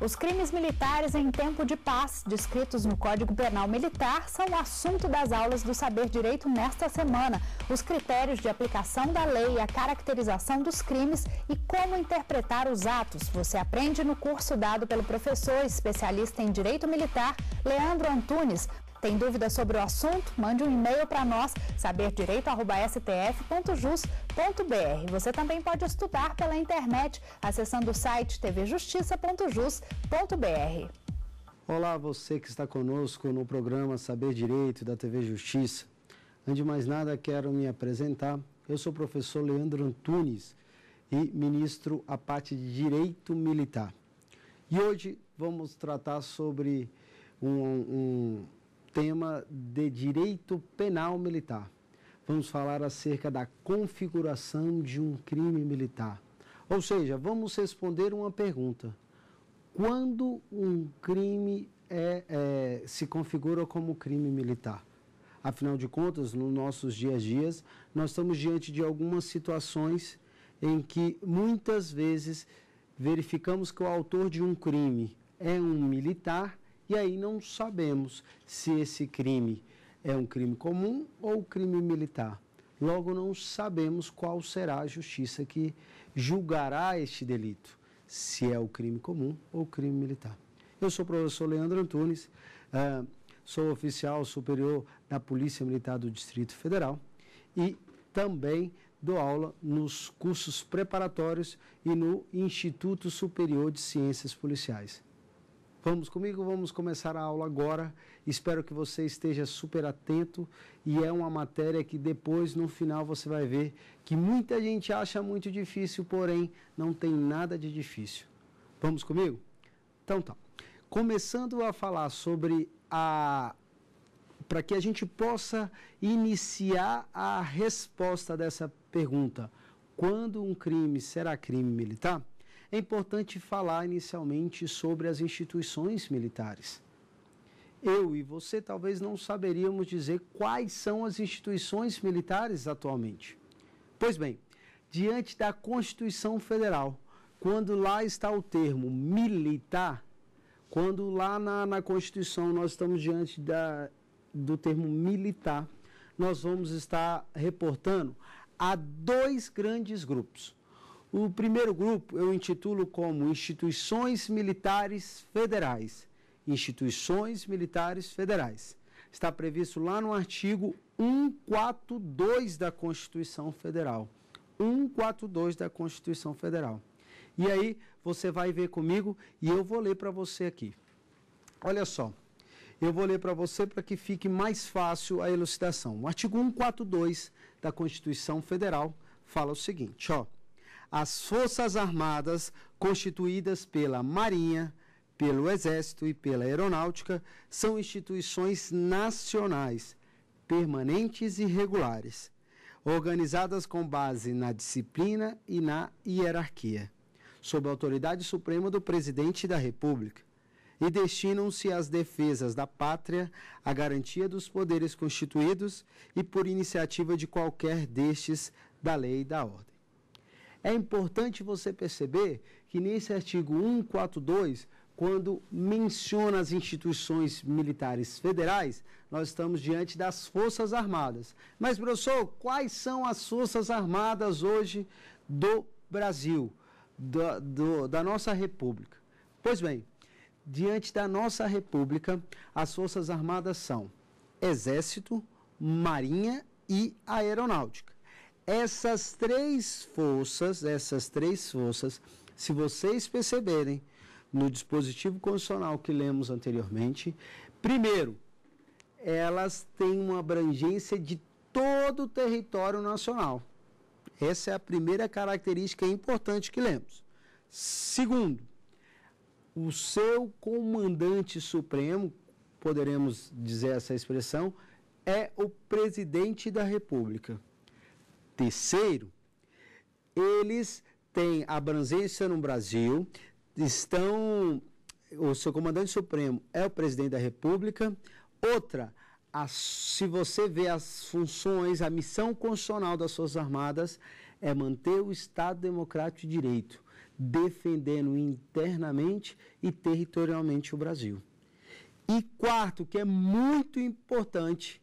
Os crimes militares em tempo de paz, descritos no Código Penal Militar, são o assunto das aulas do Saber Direito nesta semana. Os critérios de aplicação da lei, a caracterização dos crimes e como interpretar os atos. Você aprende no curso dado pelo professor especialista em Direito Militar, Leandro Antunes, tem dúvidas sobre o assunto? Mande um e-mail para nós, saberdireito.stf.jus.br. Você também pode estudar pela internet, acessando o site tvjustiça.jus.br. Olá, você que está conosco no programa Saber Direito da TV Justiça. Antes de mais nada, quero me apresentar. Eu sou o professor Leandro Antunes e ministro a parte de Direito Militar. E hoje vamos tratar sobre um, um, tema de direito penal militar. Vamos falar acerca da configuração de um crime militar. Ou seja, vamos responder uma pergunta: quando um crime é, é, se configura como crime militar? Afinal de contas, nos nossos dias a dias, nós estamos diante de algumas situações em que muitas vezes verificamos que o autor de um crime é um militar e aí não sabemos se esse crime é um crime comum ou crime militar. Logo, não sabemos qual será a justiça que julgará este delito, se é o crime comum ou crime militar. Eu sou o professor Leandro Antunes, ah, sou oficial superior da Polícia Militar do Distrito Federal e também dou aula nos cursos preparatórios e no Instituto Superior de Ciências Policiais. Vamos comigo, vamos começar a aula agora. Espero que você esteja super atento e é uma matéria que depois, no final, você vai ver que muita gente acha muito difícil, porém não tem nada de difícil. Vamos comigo? Então tá. Começando a falar sobre a. para que a gente possa iniciar a resposta dessa pergunta: quando um crime será crime militar? é importante falar inicialmente sobre as instituições militares. Eu e você talvez não saberíamos dizer quais são as instituições militares atualmente. Pois bem, diante da Constituição Federal, quando lá está o termo militar, quando lá na, na Constituição nós estamos diante da, do termo militar, nós vamos estar reportando a dois grandes grupos. O primeiro grupo eu intitulo como Instituições Militares Federais. Instituições Militares Federais. Está previsto lá no artigo 142 da Constituição Federal. 142 da Constituição Federal. E aí você vai ver comigo e eu vou ler para você aqui. Olha só. Eu vou ler para você para que fique mais fácil a elucidação. O artigo 142 da Constituição Federal fala o seguinte, ó: as Forças Armadas, constituídas pela Marinha, pelo Exército e pela Aeronáutica, são instituições nacionais, permanentes e regulares, organizadas com base na disciplina e na hierarquia, sob a autoridade suprema do Presidente da República e destinam-se às defesas da pátria, à garantia dos poderes constituídos e por iniciativa de qualquer destes da lei e da ordem. É importante você perceber que nesse artigo 142, quando menciona as instituições militares federais, nós estamos diante das Forças Armadas. Mas, professor, quais são as Forças Armadas hoje do Brasil, da, do, da nossa República? Pois bem, diante da nossa República, as Forças Armadas são Exército, Marinha e Aeronáutica. Essas três forças, essas três forças, se vocês perceberem no dispositivo constitucional que lemos anteriormente, primeiro, elas têm uma abrangência de todo o território nacional. Essa é a primeira característica importante que lemos. Segundo, o seu comandante supremo, poderemos dizer essa expressão, é o presidente da República terceiro, eles têm abrangência no Brasil, estão. O seu comandante supremo é o presidente da República. Outra, a, se você vê as funções, a missão constitucional das Forças Armadas é manter o Estado Democrático de Direito, defendendo internamente e territorialmente o Brasil. E quarto, que é muito importante,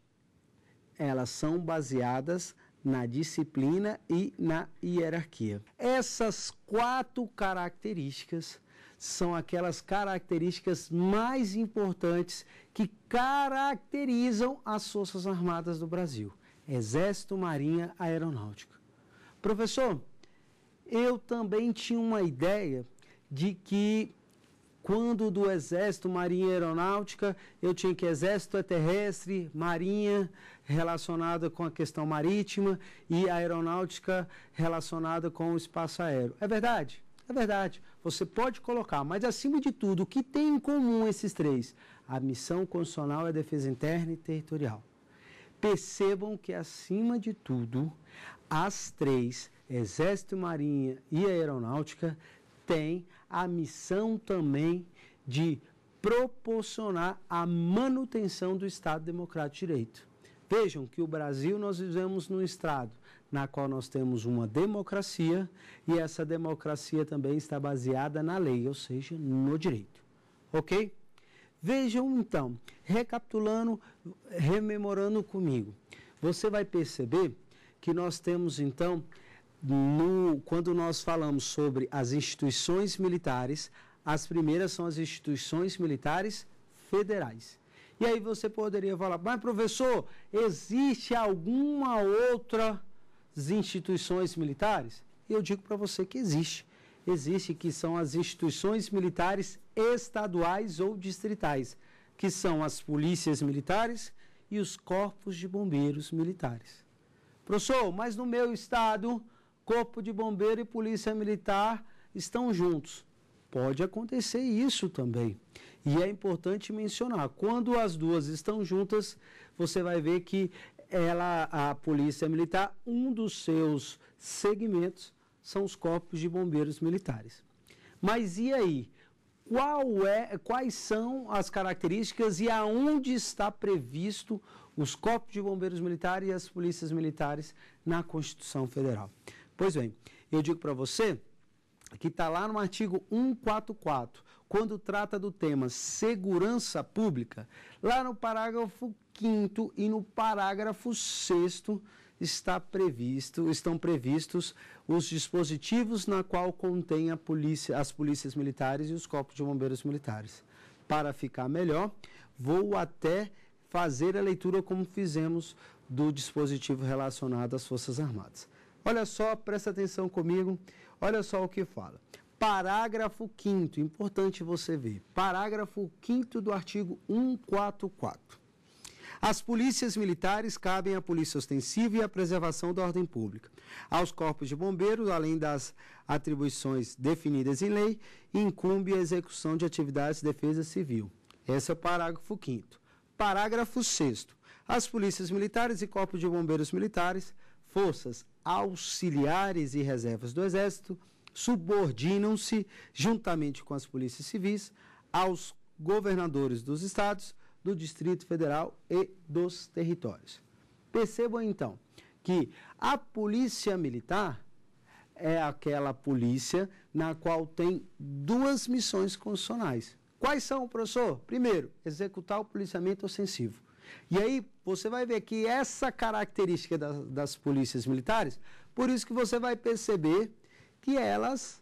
elas são baseadas na disciplina e na hierarquia. Essas quatro características são aquelas características mais importantes que caracterizam as Forças Armadas do Brasil: Exército, Marinha, Aeronáutica. Professor, eu também tinha uma ideia de que quando do Exército, Marinha e Aeronáutica, eu tinha que Exército é terrestre, Marinha relacionada com a questão marítima e a aeronáutica relacionada com o espaço aéreo. É verdade? É verdade. Você pode colocar, mas acima de tudo, o que tem em comum esses três? A missão constitucional é defesa interna e territorial. Percebam que, acima de tudo, as três, Exército, Marinha e Aeronáutica, têm a missão também de proporcionar a manutenção do Estado Democrático de Direito. Vejam que o Brasil nós vivemos num estado na qual nós temos uma democracia e essa democracia também está baseada na lei, ou seja, no direito. OK? Vejam então, recapitulando, rememorando comigo. Você vai perceber que nós temos então no, quando nós falamos sobre as instituições militares, as primeiras são as instituições militares federais. E aí você poderia falar, mas professor, existe alguma outra instituições militares? Eu digo para você que existe. Existe que são as instituições militares estaduais ou distritais, que são as polícias militares e os corpos de bombeiros militares. Professor, mas no meu estado, corpo de bombeiro e polícia militar estão juntos pode acontecer isso também. E é importante mencionar, quando as duas estão juntas, você vai ver que ela, a Polícia Militar, um dos seus segmentos são os corpos de bombeiros militares. Mas e aí? É, quais são as características e aonde está previsto os corpos de bombeiros militares e as polícias militares na Constituição Federal? Pois bem, eu digo para você que está lá no artigo 144, quando trata do tema segurança pública, lá no parágrafo 5 e no parágrafo 6 está previsto, estão previstos os dispositivos na qual contém polícia, as polícias militares e os corpos de bombeiros militares. Para ficar melhor, vou até fazer a leitura como fizemos do dispositivo relacionado às Forças Armadas. Olha só, presta atenção comigo. Olha só o que fala. Parágrafo 5 importante você ver. Parágrafo 5 do artigo 144. As polícias militares cabem à polícia ostensiva e à preservação da ordem pública. Aos corpos de bombeiros, além das atribuições definidas em lei, incumbe a execução de atividades de defesa civil. Esse é o parágrafo 5 Parágrafo 6 As polícias militares e corpos de bombeiros militares, forças auxiliares e reservas do Exército subordinam-se, juntamente com as polícias civis, aos governadores dos estados, do Distrito Federal e dos territórios. Percebam então que a polícia militar é aquela polícia na qual tem duas missões constitucionais. Quais são, professor? Primeiro, executar o policiamento ofensivo. E aí você vai ver que essa característica da, das polícias militares, por isso que você vai perceber que elas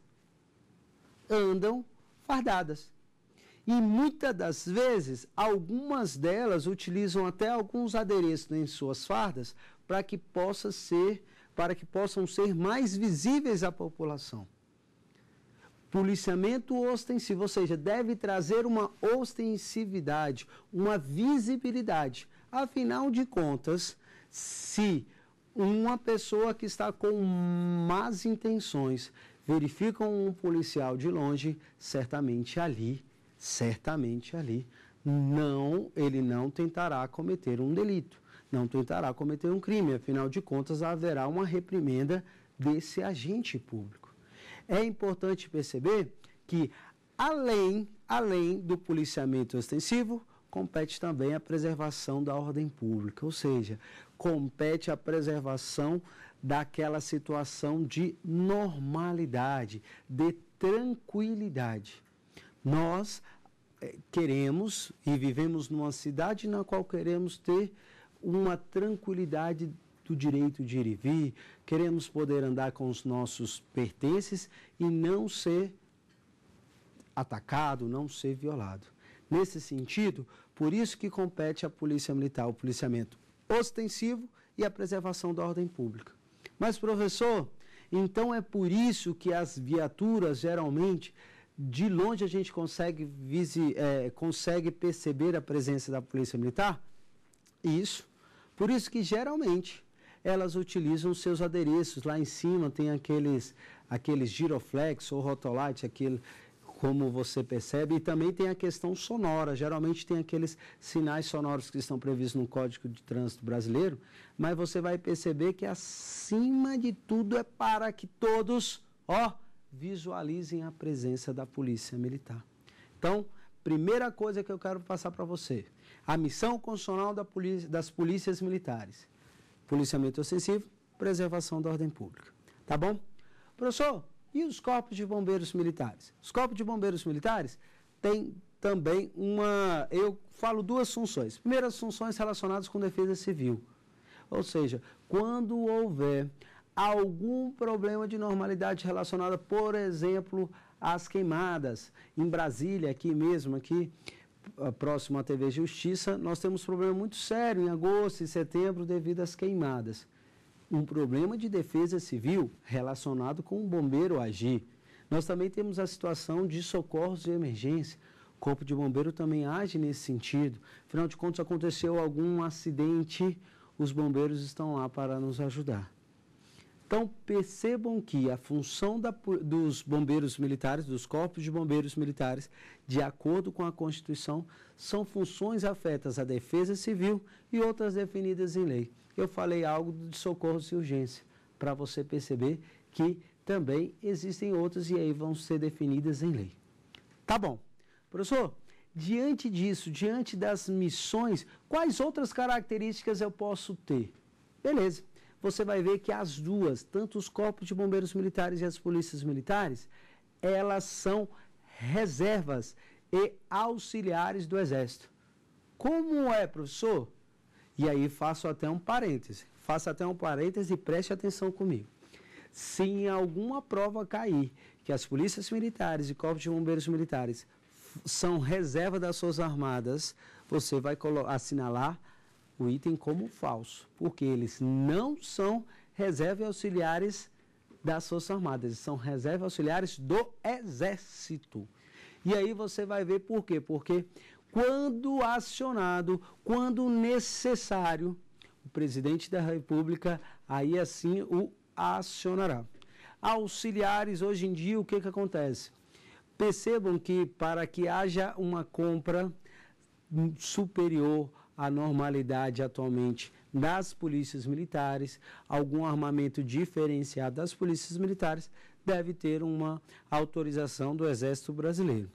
andam fardadas. E muitas das vezes, algumas delas utilizam até alguns adereços em suas fardas para que possa ser, para que possam ser mais visíveis à população. Policiamento ostensivo, ou seja, deve trazer uma ostensividade, uma visibilidade. Afinal de contas, se uma pessoa que está com más intenções verifica um policial de longe, certamente ali, certamente ali, não, ele não tentará cometer um delito, não tentará cometer um crime. Afinal de contas, haverá uma reprimenda desse agente público é importante perceber que, além, além do policiamento ostensivo, compete também a preservação da ordem pública, ou seja, compete a preservação daquela situação de normalidade, de tranquilidade. Nós eh, queremos e vivemos numa cidade na qual queremos ter uma tranquilidade o direito de ir e vir, queremos poder andar com os nossos pertences e não ser atacado, não ser violado. Nesse sentido, por isso que compete à Polícia Militar o policiamento ostensivo e a preservação da ordem pública. Mas, professor, então é por isso que as viaturas geralmente de longe a gente consegue, é, consegue perceber a presença da polícia militar? Isso. Por isso que geralmente elas utilizam seus adereços. Lá em cima tem aqueles, aqueles giroflex ou rotolite, aquele, como você percebe, e também tem a questão sonora. Geralmente tem aqueles sinais sonoros que estão previstos no Código de Trânsito Brasileiro, mas você vai perceber que acima de tudo é para que todos, ó, visualizem a presença da Polícia Militar. Então, primeira coisa que eu quero passar para você, a missão constitucional da polícia, das polícias militares policiamento ostensivo, preservação da ordem pública. Tá bom? Professor, e os corpos de bombeiros militares? Os corpos de bombeiros militares têm também uma. Eu falo duas funções. Primeiras funções relacionadas com defesa civil. Ou seja, quando houver algum problema de normalidade relacionada, por exemplo, às queimadas em Brasília, aqui mesmo, aqui próximo à TV Justiça, nós temos um problema muito sério em agosto e setembro devido às queimadas. Um problema de defesa civil relacionado com o bombeiro agir. Nós também temos a situação de socorros de emergência. O Corpo de Bombeiro também age nesse sentido. Afinal de contas, aconteceu algum acidente, os bombeiros estão lá para nos ajudar. Então, percebam que a função da, dos bombeiros militares, dos corpos de bombeiros militares, de acordo com a Constituição, são funções afetas à defesa civil e outras definidas em lei. Eu falei algo de socorros e urgência, para você perceber que também existem outras e aí vão ser definidas em lei. Tá bom. Professor, diante disso, diante das missões, quais outras características eu posso ter? Beleza você vai ver que as duas, tanto os corpos de bombeiros militares e as polícias militares, elas são reservas e auxiliares do Exército. Como é, professor? E aí faço até um parêntese. Faço até um parêntese e preste atenção comigo. Se em alguma prova cair que as polícias militares e corpos de bombeiros militares são reserva das suas armadas, você vai assinalar o item como falso, porque eles não são reserva auxiliares das Forças Armadas, são reserva auxiliares do Exército. E aí você vai ver por quê? Porque quando acionado, quando necessário, o presidente da República aí assim o acionará. Auxiliares, hoje em dia, o que, que acontece? Percebam que para que haja uma compra superior a normalidade atualmente das polícias militares, algum armamento diferenciado das polícias militares, deve ter uma autorização do Exército Brasileiro.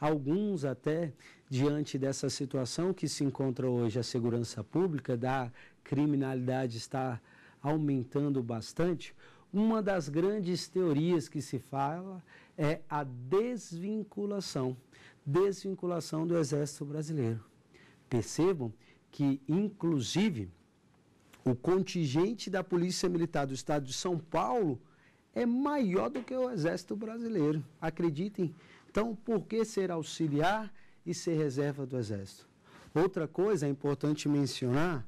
Alguns até, diante dessa situação que se encontra hoje a segurança pública, da criminalidade está aumentando bastante, uma das grandes teorias que se fala é a desvinculação, desvinculação do Exército Brasileiro. Percebam que, inclusive, o contingente da Polícia Militar do Estado de São Paulo é maior do que o Exército Brasileiro. Acreditem. Então, por que ser auxiliar e ser reserva do Exército? Outra coisa é importante mencionar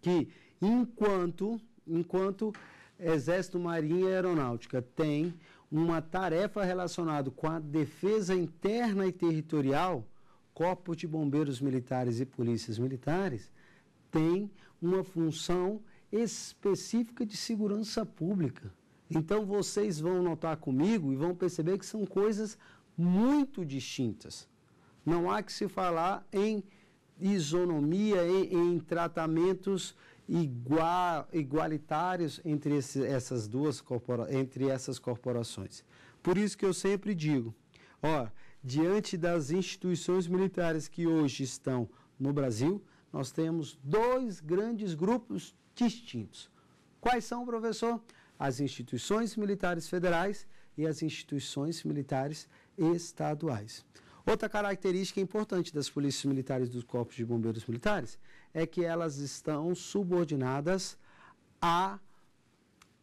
que, enquanto, enquanto Exército, Marinha e Aeronáutica tem uma tarefa relacionada com a defesa interna e territorial, Corpo de Bombeiros Militares e Polícias Militares tem uma função específica de segurança pública. Então vocês vão notar comigo e vão perceber que são coisas muito distintas. Não há que se falar em isonomia, em, em tratamentos igualitários entre esse, essas duas entre essas corporações. Por isso que eu sempre digo, ó, diante das instituições militares que hoje estão no Brasil, nós temos dois grandes grupos distintos. Quais são, professor? As instituições militares federais e as instituições militares estaduais. Outra característica importante das polícias militares dos corpos de bombeiros militares é que elas estão subordinadas a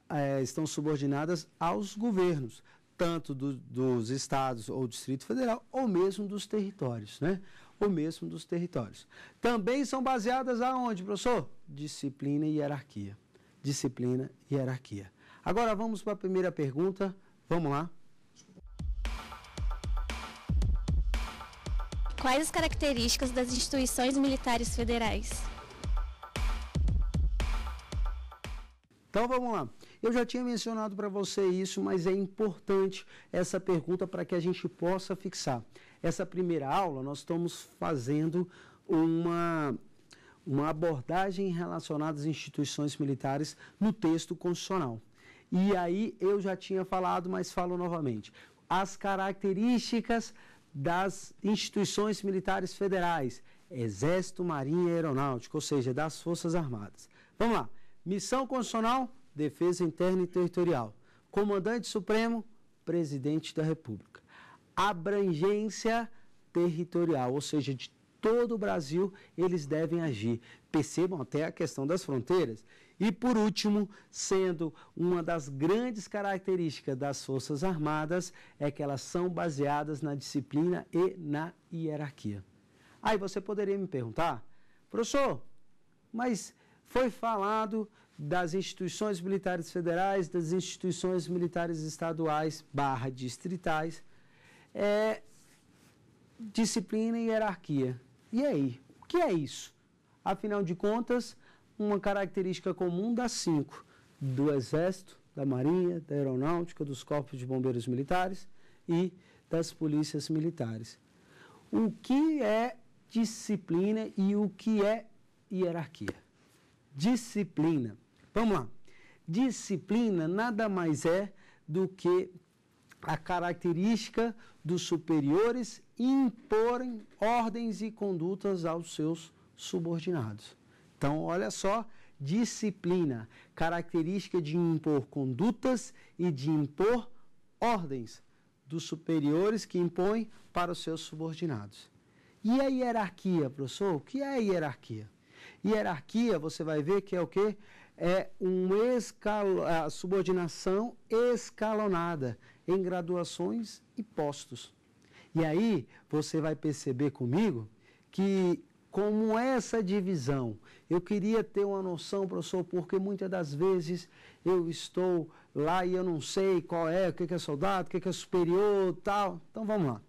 é, estão subordinadas aos governos tanto do, dos estados ou Distrito Federal, ou mesmo dos territórios, né? Ou mesmo dos territórios. Também são baseadas aonde, professor? Disciplina e hierarquia. Disciplina e hierarquia. Agora vamos para a primeira pergunta. Vamos lá. Quais as características das instituições militares federais? Então vamos lá. Eu já tinha mencionado para você isso, mas é importante essa pergunta para que a gente possa fixar. Essa primeira aula, nós estamos fazendo uma, uma abordagem relacionada às instituições militares no texto constitucional. E aí eu já tinha falado, mas falo novamente. As características das instituições militares federais, Exército, Marinha e Aeronáutica, ou seja, das Forças Armadas. Vamos lá. Missão constitucional, Defesa Interna e Territorial. Comandante Supremo, Presidente da República. Abrangência territorial, ou seja, de todo o Brasil eles devem agir. Percebam até a questão das fronteiras. E por último, sendo uma das grandes características das Forças Armadas, é que elas são baseadas na disciplina e na hierarquia. Aí você poderia me perguntar, professor, mas foi falado das instituições militares federais, das instituições militares estaduais barra distritais, é disciplina e hierarquia. E aí? O que é isso? Afinal de contas, uma característica comum das cinco, do Exército, da Marinha, da Aeronáutica, dos Corpos de Bombeiros Militares e das Polícias Militares. O que é disciplina e o que é hierarquia? Disciplina Vamos lá. Disciplina nada mais é do que a característica dos superiores imporem ordens e condutas aos seus subordinados. Então, olha só, disciplina, característica de impor condutas e de impor ordens dos superiores que impõem para os seus subordinados. E a hierarquia, professor? O que é a hierarquia? Hierarquia, você vai ver que é o quê? é uma escala, subordinação escalonada em graduações e postos. E aí você vai perceber comigo que como essa divisão, eu queria ter uma noção, professor, porque muitas das vezes eu estou lá e eu não sei qual é, o que é soldado, o que é superior, tal. Então vamos lá.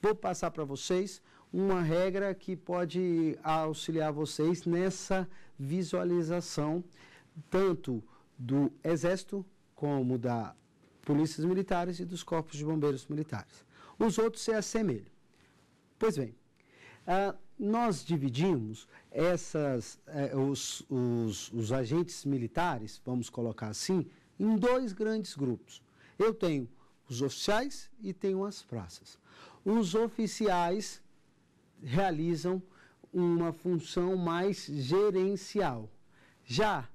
Vou passar para vocês uma regra que pode auxiliar vocês nessa visualização tanto do Exército como da Polícias Militares e dos Corpos de Bombeiros Militares. Os outros se assemelham. Pois bem, uh, nós dividimos essas, uh, os, os, os agentes militares, vamos colocar assim, em dois grandes grupos. Eu tenho os oficiais e tenho as praças. Os oficiais realizam uma função mais gerencial. Já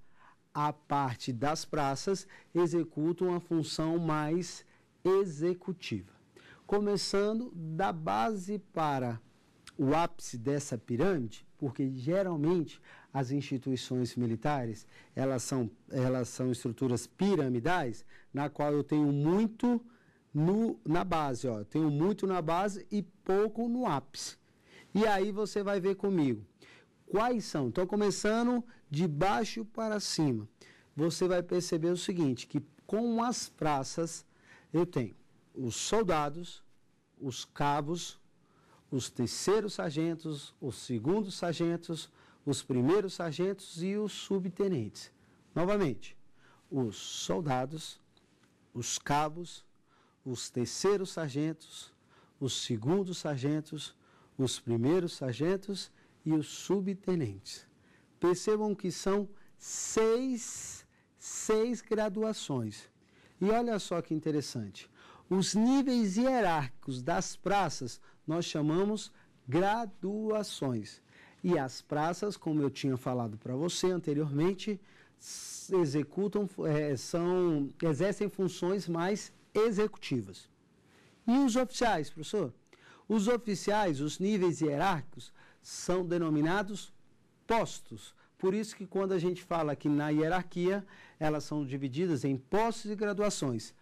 a parte das praças executam a função mais executiva. Começando da base para o ápice dessa pirâmide, porque geralmente as instituições militares, elas são, elas são estruturas piramidais, na qual eu tenho muito no, na base, ó, eu tenho muito na base e pouco no ápice. E aí você vai ver comigo Quais são? Então, começando de baixo para cima, você vai perceber o seguinte, que com as praças eu tenho os soldados, os cabos, os terceiros sargentos, os segundos sargentos, os primeiros sargentos e os subtenentes. Novamente, os soldados, os cabos, os terceiros sargentos, os segundos sargentos, os primeiros sargentos e os subtenentes. Percebam que são seis, seis graduações. E olha só que interessante. Os níveis hierárquicos das praças nós chamamos graduações. E as praças, como eu tinha falado para você anteriormente, executam, é, são, exercem funções mais executivas. E os oficiais, professor? Os oficiais, os níveis hierárquicos, são denominados postos. Por isso que quando a gente fala que na hierarquia, elas são divididas em postos e graduações.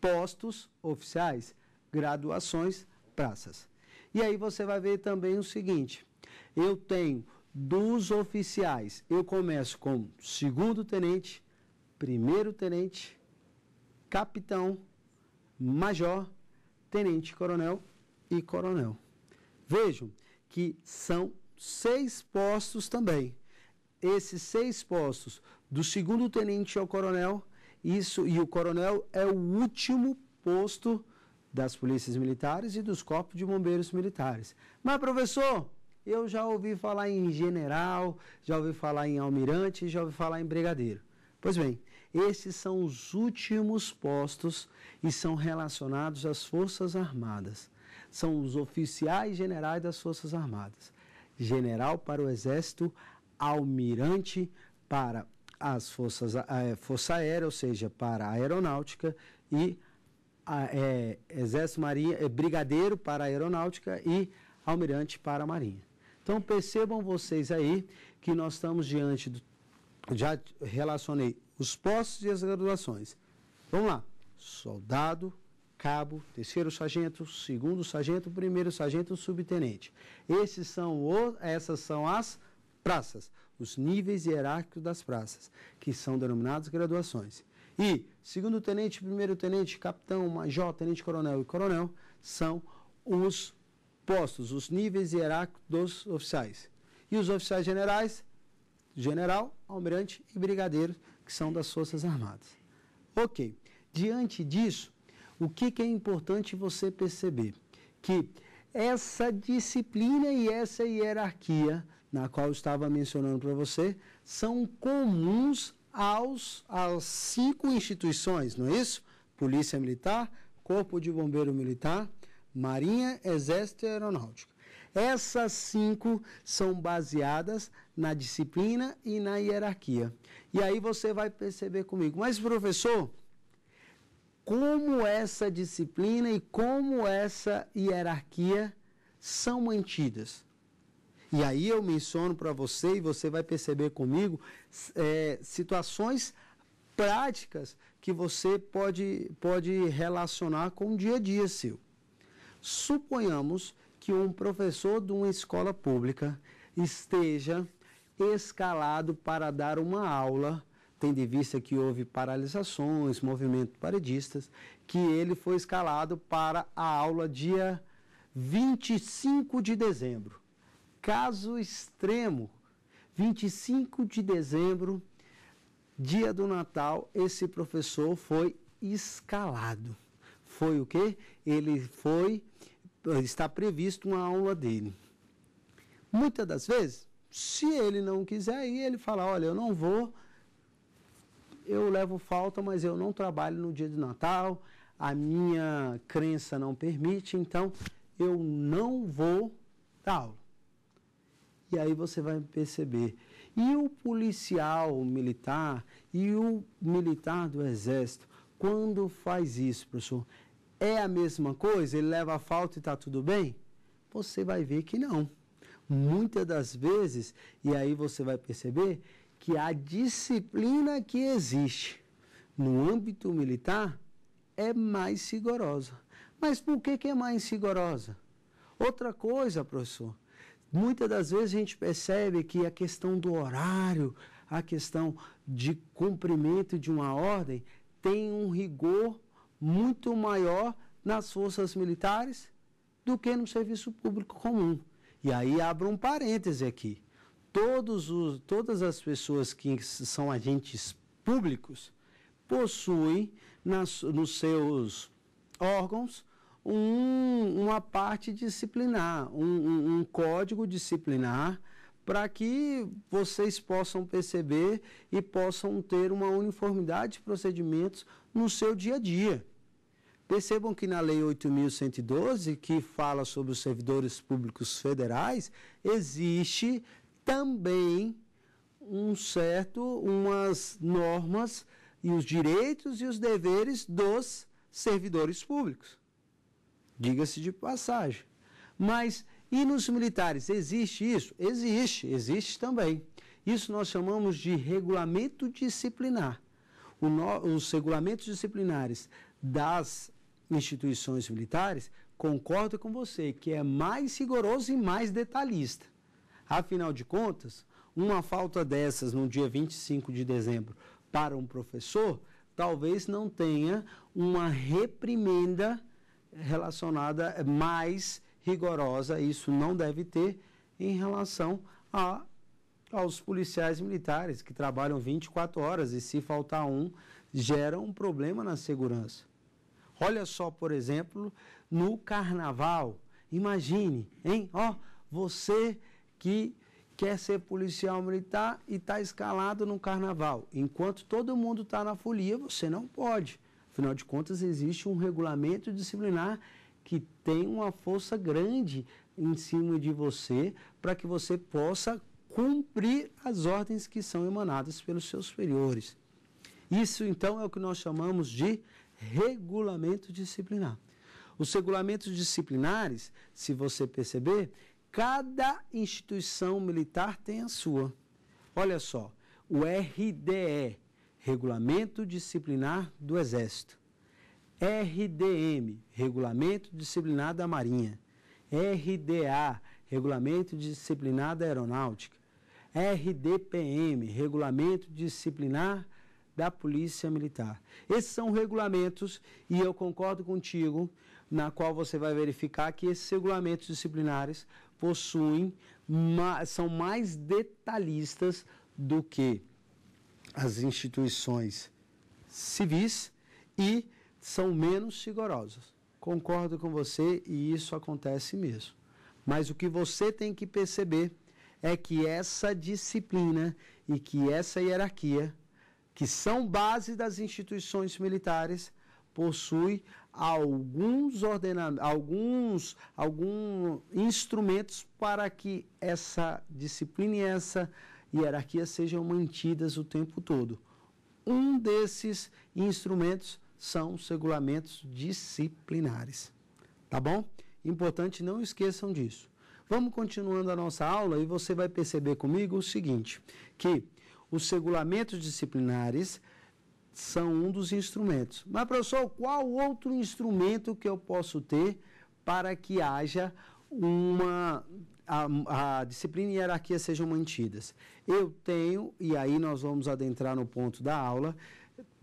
Postos oficiais, graduações, praças. E aí você vai ver também o seguinte, eu tenho dos oficiais, eu começo com segundo tenente, primeiro tenente, capitão, major, tenente coronel e coronel. Vejam, que são seis postos também. Esses seis postos, do segundo tenente ao coronel, isso e o coronel é o último posto das polícias militares e dos corpos de bombeiros militares. Mas professor, eu já ouvi falar em general, já ouvi falar em almirante, já ouvi falar em brigadeiro. Pois bem, esses são os últimos postos e são relacionados às Forças Armadas são os oficiais generais das Forças Armadas. General para o Exército, almirante para as forças a, eh, força aérea, ou seja, para a aeronáutica e a, é, exército marinha, é, brigadeiro para a aeronáutica e almirante para a marinha. Então percebam vocês aí que nós estamos diante do já relacionei os postos e as graduações. Vamos lá, soldado, cabo, terceiro sargento, segundo sargento, primeiro sargento, subtenente. Esses são o, essas são as praças, os níveis hierárquicos das praças, que são denominados graduações. E segundo tenente, primeiro tenente, capitão, major, tenente coronel e coronel são os postos, os níveis hierárquicos dos oficiais. E os oficiais generais, general, almirante e brigadeiro, que são das Forças Armadas. Ok. Diante disso, o que, que é importante você perceber? Que essa disciplina e essa hierarquia, na qual eu estava mencionando para você, são comuns aos, aos cinco instituições, não é isso? Polícia Militar, Corpo de Bombeiro Militar, Marinha, Exército e Aeronáutica. Essas cinco são baseadas na disciplina e na hierarquia. E aí você vai perceber comigo, mas professor, como essa disciplina e como essa hierarquia são mantidas. E aí eu menciono para você, e você vai perceber comigo, é, situações práticas que você pode, pode relacionar com o dia a dia seu. Suponhamos que um professor de uma escola pública esteja escalado para dar uma aula tendo em vista que houve paralisações, movimento paredistas, que ele foi escalado para a aula dia 25 de dezembro. Caso extremo, 25 de dezembro, dia do Natal, esse professor foi escalado. Foi o quê? Ele foi, está previsto uma aula dele. Muitas das vezes, se ele não quiser ir, ele fala, olha, eu não vou, eu levo falta, mas eu não trabalho no dia de Natal, a minha crença não permite, então eu não vou dar aula. E aí você vai perceber. E o policial militar e o militar do Exército, quando faz isso, professor, é a mesma coisa? Ele leva a falta e está tudo bem? Você vai ver que não. Muitas das vezes, e aí você vai perceber que a disciplina que existe no âmbito militar é mais rigorosa. Mas por que, que é mais rigorosa? Outra coisa, professor, muitas das vezes a gente percebe que a questão do horário, a questão de cumprimento de uma ordem, tem um rigor muito maior nas forças militares do que no serviço público comum. E aí abro um parêntese aqui todos os, todas as pessoas que são agentes públicos possuem nas, nos seus órgãos um, uma parte disciplinar, um, um, um código disciplinar para que vocês possam perceber e possam ter uma uniformidade de procedimentos no seu dia a dia. Percebam que na Lei 8.112, que fala sobre os servidores públicos federais, existe também um certo, umas normas e os direitos e os deveres dos servidores públicos. Diga-se de passagem. Mas e nos militares existe isso? Existe, existe também. Isso nós chamamos de regulamento disciplinar. No, os regulamentos disciplinares das instituições militares concordo com você que é mais rigoroso e mais detalhista. Afinal de contas, uma falta dessas no dia 25 de dezembro para um professor talvez não tenha uma reprimenda relacionada mais rigorosa, isso não deve ter, em relação a, aos policiais militares que trabalham 24 horas e se faltar um, gera um problema na segurança. Olha só, por exemplo, no carnaval. Imagine, hein? Ó, oh, você que quer ser policial militar e está escalado no carnaval. Enquanto todo mundo está na folia, você não pode. Afinal de contas, existe um regulamento disciplinar que tem uma força grande em cima de você para que você possa cumprir as ordens que são emanadas pelos seus superiores. Isso, então, é o que nós chamamos de regulamento disciplinar. Os regulamentos disciplinares, se você perceber, Cada instituição militar tem a sua. Olha só, o RDE, Regulamento Disciplinar do Exército. RDM, Regulamento Disciplinar da Marinha. RDA, Regulamento Disciplinar da Aeronáutica. RDPM, Regulamento Disciplinar da Polícia Militar. Esses são regulamentos e eu concordo contigo, na qual você vai verificar que esses regulamentos disciplinares possuem, são mais detalhistas do que as instituições civis e são menos rigorosas. Concordo com você e isso acontece mesmo. Mas o que você tem que perceber é que essa disciplina e que essa hierarquia, que são base das instituições militares, possui alguns ordenadores, alguns, alguns instrumentos para que essa disciplina e essa hierarquia sejam mantidas o tempo todo. Um desses instrumentos são os regulamentos disciplinares. Tá bom? Importante, não esqueçam disso. Vamos continuando a nossa aula e você vai perceber comigo o seguinte, que os regulamentos disciplinares são um dos instrumentos. Mas, professor, qual outro instrumento que eu posso ter para que haja uma. A, a, disciplina e hierarquia sejam mantidas? Eu tenho, e aí nós vamos adentrar no ponto da aula,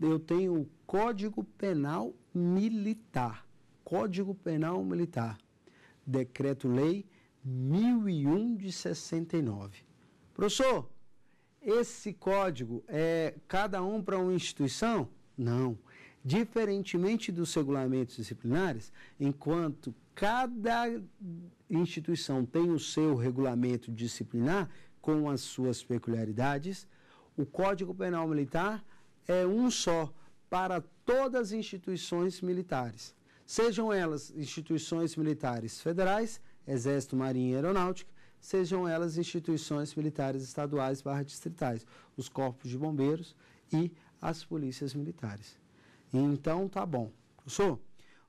eu tenho o Código Penal Militar. Código Penal Militar. Decreto-Lei 1001 de 69. Professor, esse código é cada um para uma instituição? Não. Diferentemente dos regulamentos disciplinares, enquanto cada instituição tem o seu regulamento disciplinar com as suas peculiaridades, o Código Penal Militar é um só para todas as instituições militares, sejam elas instituições militares federais, Exército, Marinha e Aeronáutica, sejam elas instituições militares estaduais barra distritais, os corpos de bombeiros e as polícias militares. Então, tá bom. Professor,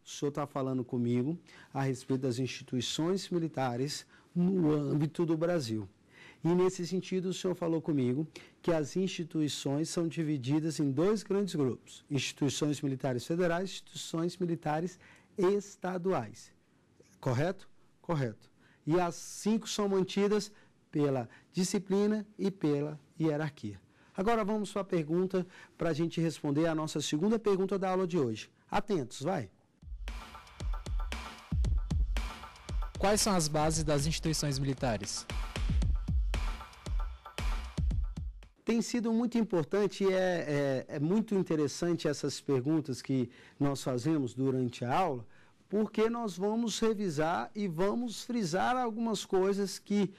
o senhor está falando comigo a respeito das instituições militares no âmbito do Brasil. E nesse sentido, o senhor falou comigo que as instituições são divididas em dois grandes grupos: instituições militares federais, e instituições militares estaduais. Correto? Correto. E as cinco são mantidas pela disciplina e pela hierarquia. Agora vamos para a pergunta para a gente responder a nossa segunda pergunta da aula de hoje. Atentos, vai! Quais são as bases das instituições militares? tem sido muito importante e é, é, é, muito interessante essas perguntas que nós fazemos durante a aula, porque nós vamos revisar e vamos frisar algumas coisas que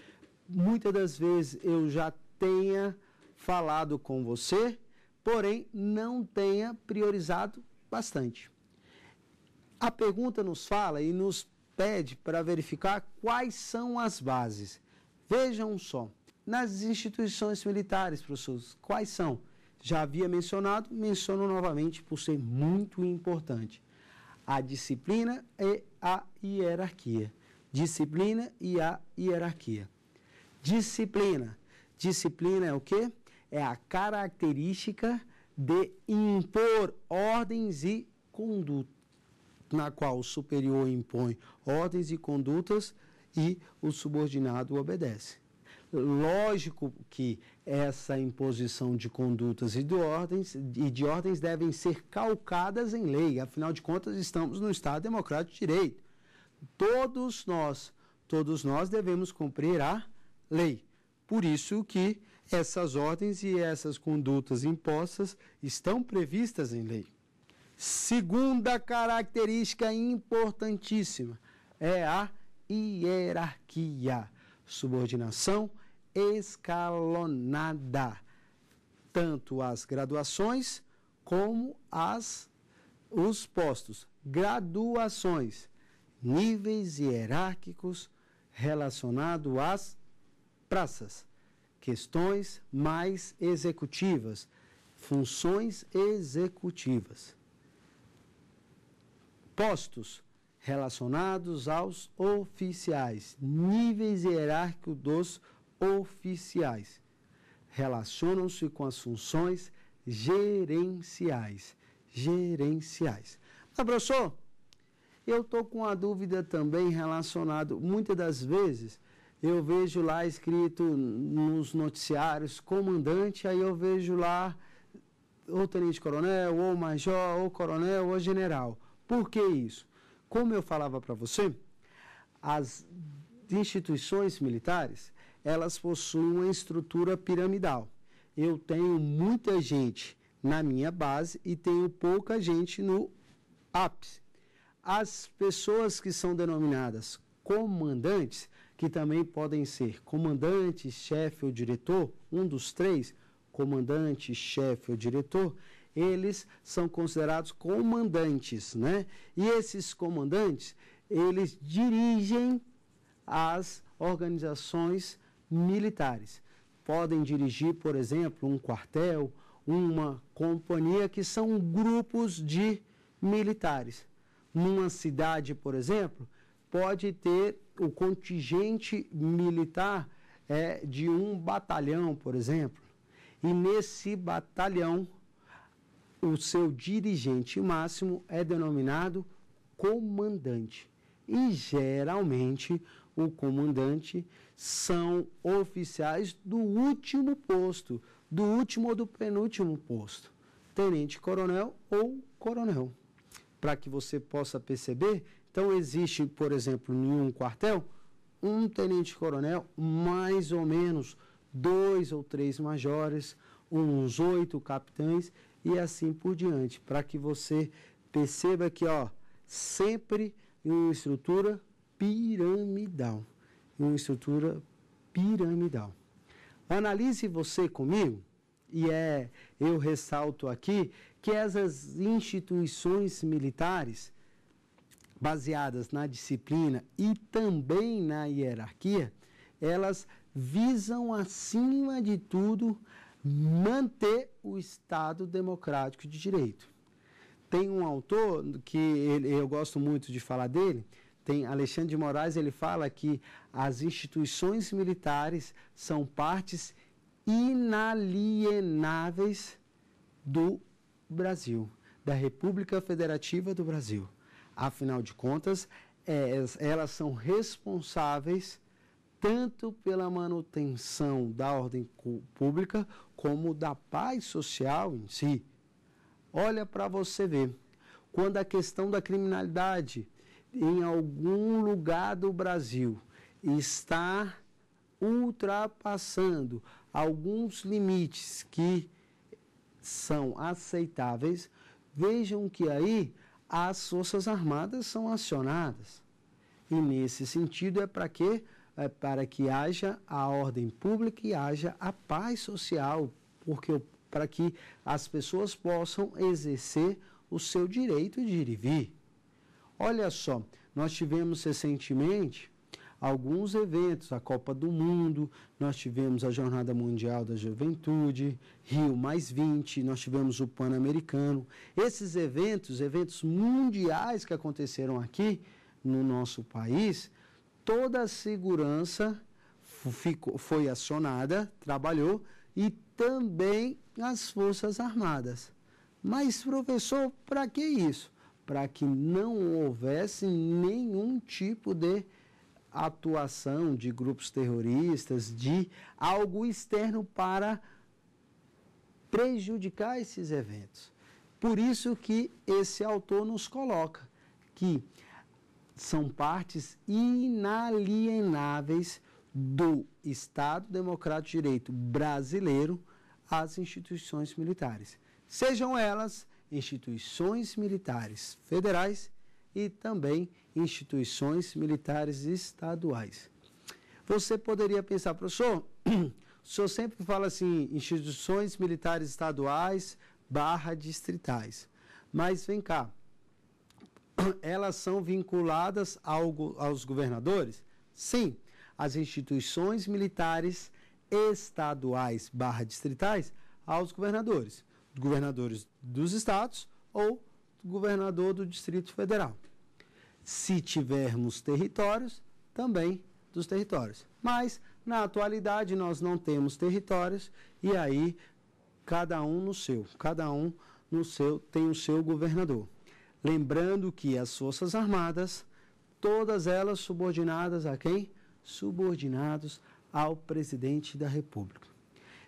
muitas das vezes eu já tenha falado com você, porém não tenha priorizado bastante. A pergunta nos fala e nos pede para verificar quais são as bases. Vejam só, nas instituições militares, professores, quais são? Já havia mencionado, menciono novamente por ser muito importante a disciplina e a hierarquia. Disciplina e a hierarquia. Disciplina. Disciplina é o quê? É a característica de impor ordens e condutas, na qual o superior impõe ordens e condutas e o subordinado obedece. Lógico que essa imposição de condutas e de ordens, e de ordens devem ser calcadas em lei, afinal de contas, estamos no Estado Democrático de Direito. Todos nós, todos nós devemos cumprir a lei. Por isso que essas ordens e essas condutas impostas estão previstas em lei. Segunda característica importantíssima é a hierarquia subordinação escalonada, tanto as graduações como as os postos, graduações, níveis hierárquicos relacionados às praças, questões mais executivas, funções executivas. Postos relacionados aos oficiais, níveis hierárquicos dos oficiais. Relacionam-se com as funções gerenciais. Gerenciais. Mas, ah, professor, eu estou com uma dúvida também relacionada. Muitas das vezes eu vejo lá escrito nos noticiários comandante, aí eu vejo lá ou tenente-coronel, ou major, ou coronel, ou general. Por que isso? Como eu falava para você, as instituições militares, elas possuem uma estrutura piramidal. Eu tenho muita gente na minha base e tenho pouca gente no ápice. As pessoas que são denominadas comandantes, que também podem ser comandante, chefe ou diretor, um dos três, comandante, chefe ou diretor, eles são considerados comandantes, né? E esses comandantes, eles dirigem as organizações militares. Podem dirigir, por exemplo, um quartel, uma companhia, que são grupos de militares. Numa cidade, por exemplo, pode ter o contingente militar é, de um batalhão, por exemplo. E nesse batalhão o seu dirigente máximo é denominado comandante. E geralmente o comandante são oficiais do último posto, do último ou do penúltimo posto, tenente coronel ou coronel. Para que você possa perceber, então existe, por exemplo, em um quartel, um tenente coronel, mais ou menos dois ou três majores, uns oito capitães e assim por diante, para que você perceba que ó, sempre em uma estrutura piramidal, em uma estrutura piramidal. Analise você comigo e é eu ressalto aqui que essas instituições militares baseadas na disciplina e também na hierarquia, elas visam acima de tudo manter o Estado democrático de direito. Tem um autor que ele, eu gosto muito de falar dele, tem Alexandre de Moraes, ele fala que as instituições militares são partes inalienáveis do Brasil, da República Federativa do Brasil. Afinal de contas, é, elas são responsáveis tanto pela manutenção da ordem pública como da paz social em si. Olha para você ver, quando a questão da criminalidade em algum lugar do Brasil está ultrapassando alguns limites que são aceitáveis, vejam que aí as Forças Armadas são acionadas. E nesse sentido é para que é, para que haja a ordem pública e haja a paz social, porque para que as pessoas possam exercer o seu direito de ir e vir. Olha só, nós tivemos recentemente alguns eventos, a Copa do Mundo, nós tivemos a Jornada Mundial da Juventude, Rio Mais 20, nós tivemos o Pan-Americano. Esses eventos, eventos mundiais que aconteceram aqui no nosso país, toda a segurança ficou, foi acionada, trabalhou, e também as Forças Armadas. Mas, professor, para que isso? Para que não houvesse nenhum tipo de atuação de grupos terroristas, de algo externo para prejudicar esses eventos. Por isso que esse autor nos coloca que são partes inalienáveis do Estado Democrático de Direito brasileiro às instituições militares, sejam elas instituições militares federais e também instituições militares estaduais. Você poderia pensar, professor, o senhor sempre fala assim, instituições militares estaduais barra distritais. Mas vem cá, elas são vinculadas ao, aos governadores? Sim. As instituições militares estaduais barra distritais aos governadores. Governadores dos estados ou governador do Distrito Federal. Se tivermos territórios, também dos territórios. Mas, na atualidade, nós não temos territórios e aí cada um no seu, cada um no seu tem o seu governador. Lembrando que as Forças Armadas, todas elas subordinadas a quem? Subordinados ao presidente da República.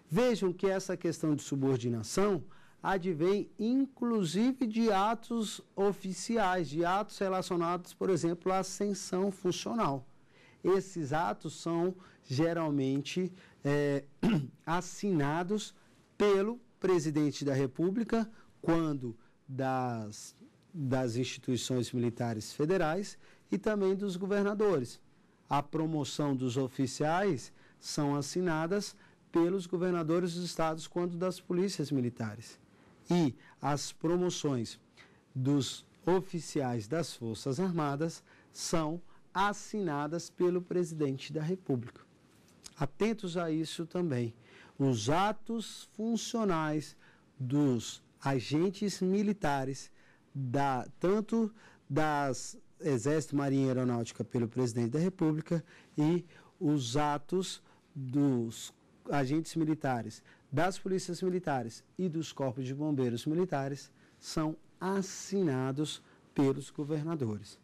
Vejam que essa questão de subordinação advém inclusive de atos oficiais, de atos relacionados, por exemplo, à ascensão funcional. Esses atos são geralmente é, assinados pelo presidente da República quando das das instituições militares federais e também dos governadores. A promoção dos oficiais são assinadas pelos governadores dos estados quanto das polícias militares. E as promoções dos oficiais das Forças Armadas são assinadas pelo presidente da República. Atentos a isso também. Os atos funcionais dos agentes militares da tanto das Exército, Marinha e Aeronáutica pelo presidente da República e os atos dos agentes militares, das polícias militares e dos corpos de bombeiros militares são assinados pelos governadores.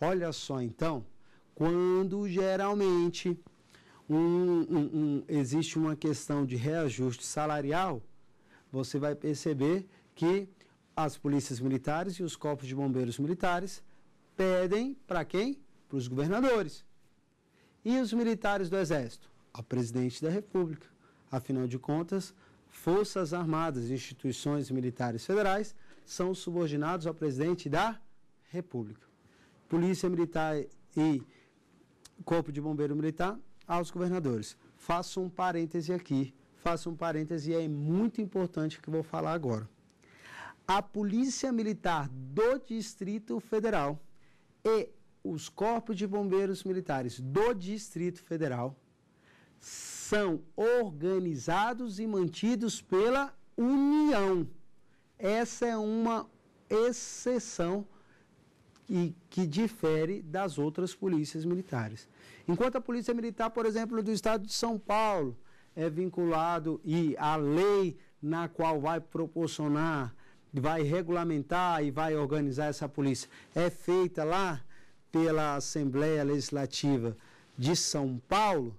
Olha só então, quando geralmente um, um, um, existe uma questão de reajuste salarial, você vai perceber que as polícias militares e os corpos de bombeiros militares pedem para quem? Para os governadores. E os militares do Exército? Ao presidente da República. Afinal de contas, Forças Armadas e instituições militares federais são subordinados ao presidente da República. Polícia Militar e Corpo de Bombeiro Militar aos governadores. Faço um parêntese aqui, faço um parêntese, é muito importante o que vou falar agora a Polícia Militar do Distrito Federal e os Corpos de Bombeiros Militares do Distrito Federal são organizados e mantidos pela União. Essa é uma exceção e que difere das outras polícias militares. Enquanto a Polícia Militar, por exemplo, do Estado de São Paulo é vinculado e a lei na qual vai proporcionar vai regulamentar e vai organizar essa polícia é feita lá pela Assembleia Legislativa de São Paulo,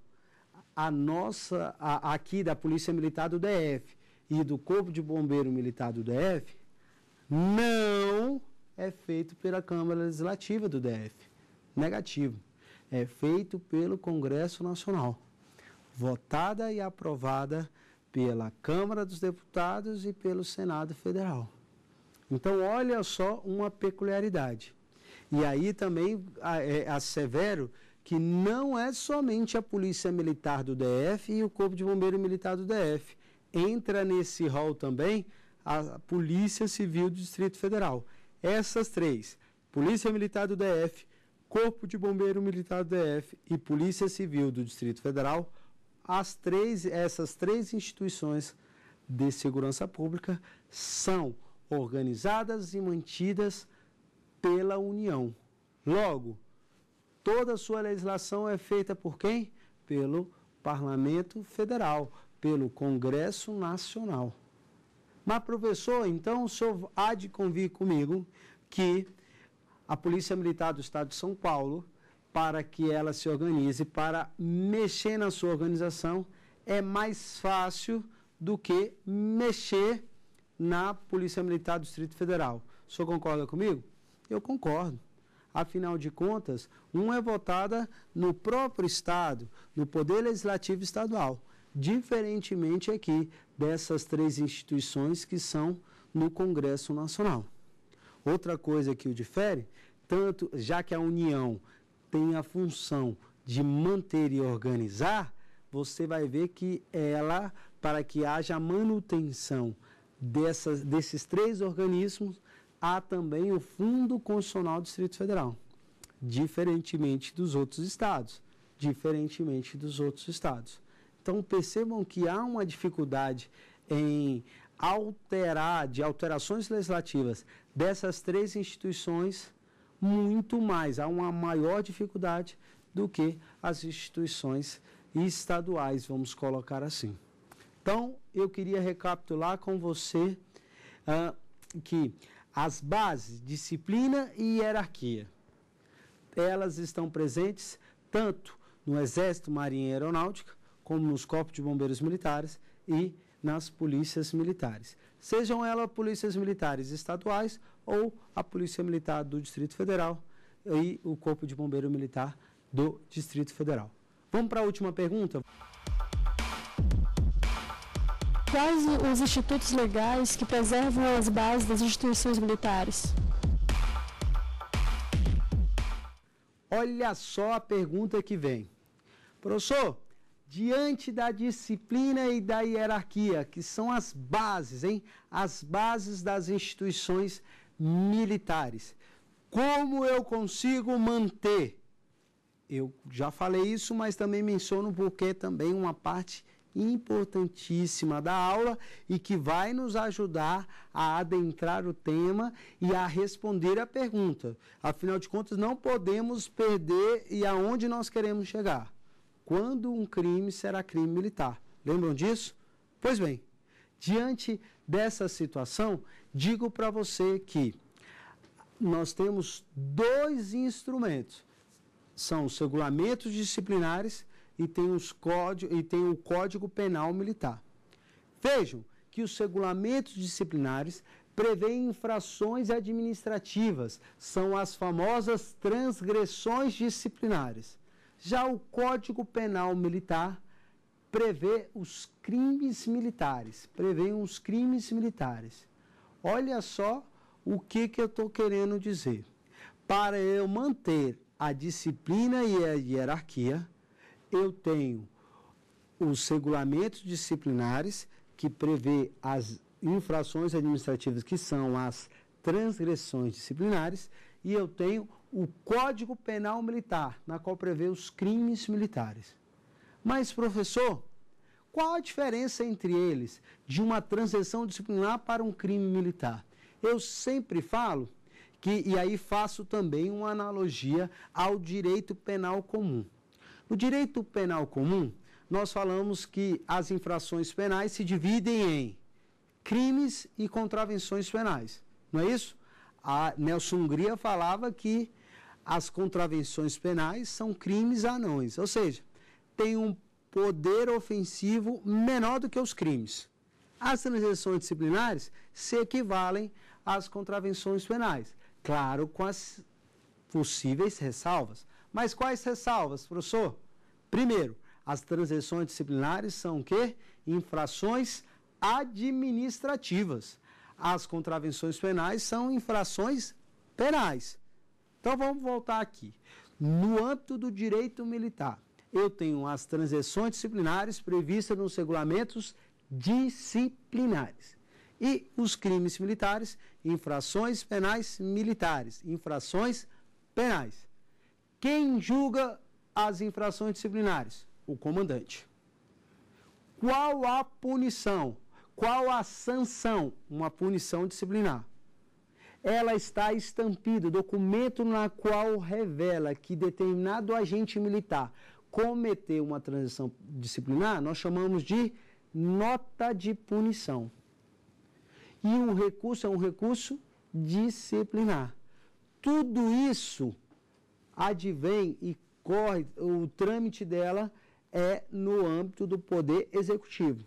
a nossa, a, aqui da Polícia Militar do DF e do Corpo de Bombeiro Militar do DF, não é feito pela Câmara Legislativa do DF. Negativo. É feito pelo Congresso Nacional. Votada e aprovada pela Câmara dos Deputados e pelo Senado Federal. Então, olha só uma peculiaridade. E aí também é, assevero que não é somente a Polícia Militar do DF e o Corpo de Bombeiro Militar do DF. Entra nesse rol também a Polícia Civil do Distrito Federal. Essas três, Polícia Militar do DF, Corpo de Bombeiro Militar do DF e Polícia Civil do Distrito Federal, as três, essas três instituições de segurança pública são organizadas e mantidas pela União. Logo, toda a sua legislação é feita por quem? Pelo Parlamento Federal, pelo Congresso Nacional. Mas, professor, então o senhor há de convir comigo que a Polícia Militar do Estado de São Paulo, para que ela se organize, para mexer na sua organização, é mais fácil do que mexer na Polícia Militar do Distrito Federal. O senhor concorda comigo? Eu concordo. Afinal de contas, uma é votada no próprio Estado, no Poder Legislativo Estadual, diferentemente aqui dessas três instituições que são no Congresso Nacional. Outra coisa que o difere, tanto já que a União tem a função de manter e organizar, você vai ver que ela, para que haja manutenção dessas, desses três organismos, há também o Fundo Constitucional do Distrito Federal, diferentemente dos outros estados, diferentemente dos outros estados. Então percebam que há uma dificuldade em alterar de alterações legislativas dessas três instituições muito mais, há uma maior dificuldade do que as instituições estaduais, vamos colocar assim. Então, eu queria recapitular com você ah, que as bases, disciplina e hierarquia, elas estão presentes tanto no Exército, Marinha e Aeronáutica, como nos Corpos de Bombeiros Militares e nas polícias militares. Sejam elas polícias militares estaduais ou a Polícia Militar do Distrito Federal e o Corpo de Bombeiro Militar do Distrito Federal. Vamos para a última pergunta? quais os institutos legais que preservam as bases das instituições militares? Olha só a pergunta que vem. Professor, diante da disciplina e da hierarquia, que são as bases, hein? As bases das instituições militares. Como eu consigo manter? Eu já falei isso, mas também menciono porque também uma parte importantíssima da aula e que vai nos ajudar a adentrar o tema e a responder a pergunta. Afinal de contas, não podemos perder e aonde nós queremos chegar. Quando um crime será crime militar? Lembram disso? Pois bem, diante dessa situação, digo para você que nós temos dois instrumentos. São os regulamentos disciplinares e tem, os código, e tem o Código Penal Militar. Vejam que os regulamentos disciplinares prevêem infrações administrativas, são as famosas transgressões disciplinares. Já o Código Penal Militar prevê os crimes militares, prevê os crimes militares. Olha só o que, que eu estou querendo dizer. Para eu manter a disciplina e a hierarquia, eu tenho os regulamentos disciplinares que prevê as infrações administrativas que são as transgressões disciplinares e eu tenho o Código Penal Militar, na qual prevê os crimes militares. Mas, professor, qual a diferença entre eles de uma transgressão disciplinar para um crime militar? Eu sempre falo que, e aí faço também uma analogia ao direito penal comum. No direito penal comum, nós falamos que as infrações penais se dividem em crimes e contravenções penais. Não é isso? A Nelson Hungria falava que as contravenções penais são crimes anões, ou seja, tem um poder ofensivo menor do que os crimes. As transições disciplinares se equivalem às contravenções penais, claro, com as possíveis ressalvas. Mas quais ressalvas, professor? Primeiro, as transições disciplinares são o quê? Infrações administrativas. As contravenções penais são infrações penais. Então vamos voltar aqui. No âmbito do direito militar, eu tenho as transições disciplinares previstas nos regulamentos disciplinares. E os crimes militares, infrações penais militares, infrações penais. Quem julga as infrações disciplinares? O comandante. Qual a punição? Qual a sanção? Uma punição disciplinar. Ela está estampida, documento na qual revela que determinado agente militar cometeu uma transição disciplinar, nós chamamos de nota de punição. E um recurso é um recurso disciplinar. Tudo isso advém e corre, o trâmite dela é no âmbito do poder executivo.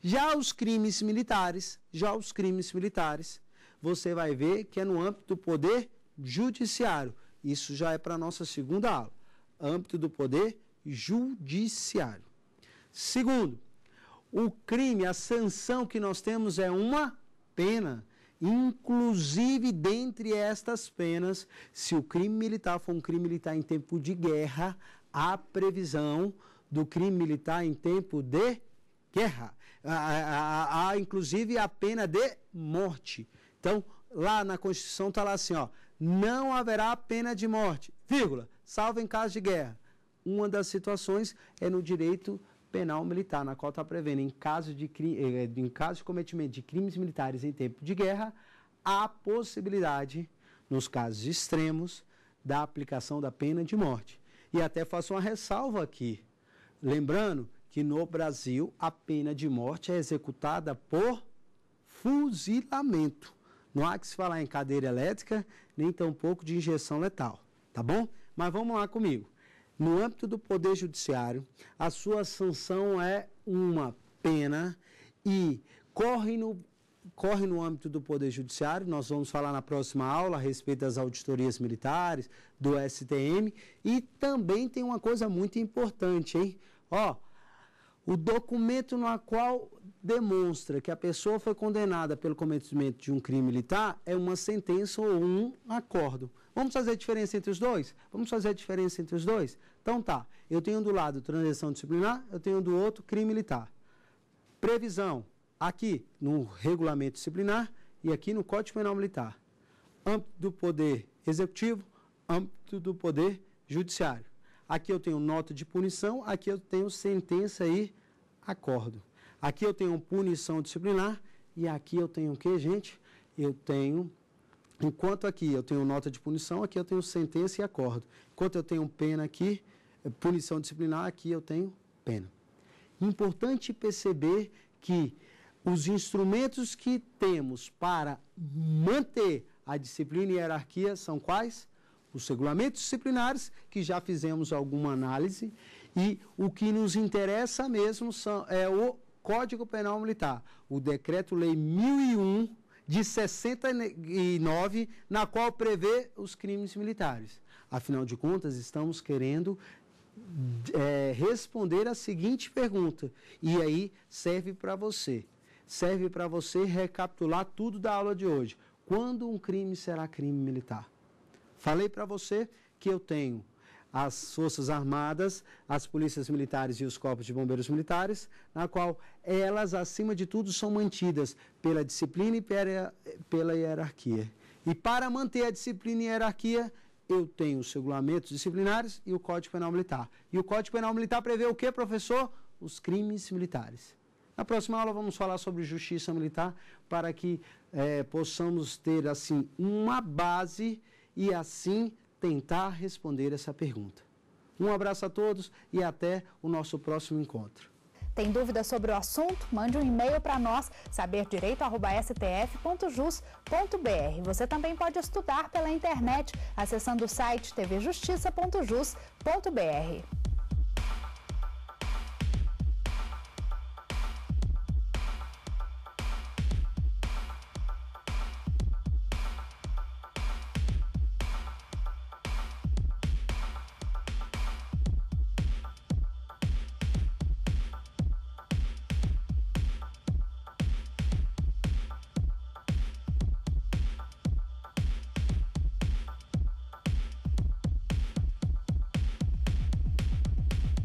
Já os crimes militares, já os crimes militares, você vai ver que é no âmbito do poder judiciário. Isso já é para a nossa segunda aula. Âmbito do poder judiciário. Segundo, o crime, a sanção que nós temos é uma pena. Inclusive, dentre estas penas, se o crime militar for um crime militar em tempo de guerra, há previsão do crime militar em tempo de guerra. Há, há, há inclusive, a pena de morte. Então, lá na Constituição está lá assim, ó, não haverá pena de morte, vírgula, salvo em caso de guerra. Uma das situações é no direito Penal Militar, na qual está prevendo, em caso, de, eh, eh, em caso de cometimento de crimes militares em tempo de guerra, a possibilidade, nos casos extremos, da aplicação da pena de morte. E até faço uma ressalva aqui, lembrando que no Brasil a pena de morte é executada por fuzilamento. Não há que se falar em cadeira elétrica, nem tampouco de injeção letal, tá bom? Mas vamos lá comigo. No âmbito do Poder Judiciário, a sua sanção é uma pena e corre no, corre no âmbito do Poder Judiciário. Nós vamos falar na próxima aula a respeito das auditorias militares, do STM. E também tem uma coisa muito importante, hein? Ó, o documento no qual demonstra que a pessoa foi condenada pelo cometimento de um crime militar é uma sentença ou um acordo. Vamos fazer a diferença entre os dois? Vamos fazer a diferença entre os dois? Então tá, eu tenho do lado transição disciplinar, eu tenho do outro crime militar. Previsão, aqui no regulamento disciplinar e aqui no Código Penal Militar. Âmbito do poder executivo, âmbito do poder judiciário. Aqui eu tenho nota de punição, aqui eu tenho sentença e acordo. Aqui eu tenho punição disciplinar e aqui eu tenho o que, gente? Eu tenho Enquanto aqui eu tenho nota de punição, aqui eu tenho sentença e acordo. Enquanto eu tenho pena aqui, eh, punição disciplinar, aqui eu tenho pena. Importante perceber que os instrumentos que temos para manter a disciplina e a hierarquia são quais? Os regulamentos disciplinares, que já fizemos alguma análise, e o que nos interessa mesmo são, é o Código Penal Militar, o Decreto-Lei 1001 de 69, na qual prevê os crimes militares. Afinal de contas, estamos querendo é, responder a seguinte pergunta, e aí serve para você. Serve para você recapitular tudo da aula de hoje. Quando um crime será crime militar? Falei para você que eu tenho as Forças Armadas, as Polícias Militares e os Corpos de Bombeiros Militares, na qual elas, acima de tudo, são mantidas pela disciplina e pela, hierarquia. E para manter a disciplina e a hierarquia, eu tenho os regulamentos disciplinares e o Código Penal Militar. E o Código Penal Militar prevê o que, professor? Os crimes militares. Na próxima aula vamos falar sobre justiça militar para que eh, possamos ter assim uma base e assim tentar responder essa pergunta. Um abraço a todos e até o nosso próximo encontro. Tem dúvidas sobre o assunto? Mande um e-mail para nós, saberdireito.stf.jus.br. Você também pode estudar pela internet acessando o site tvjustiça.jus.br.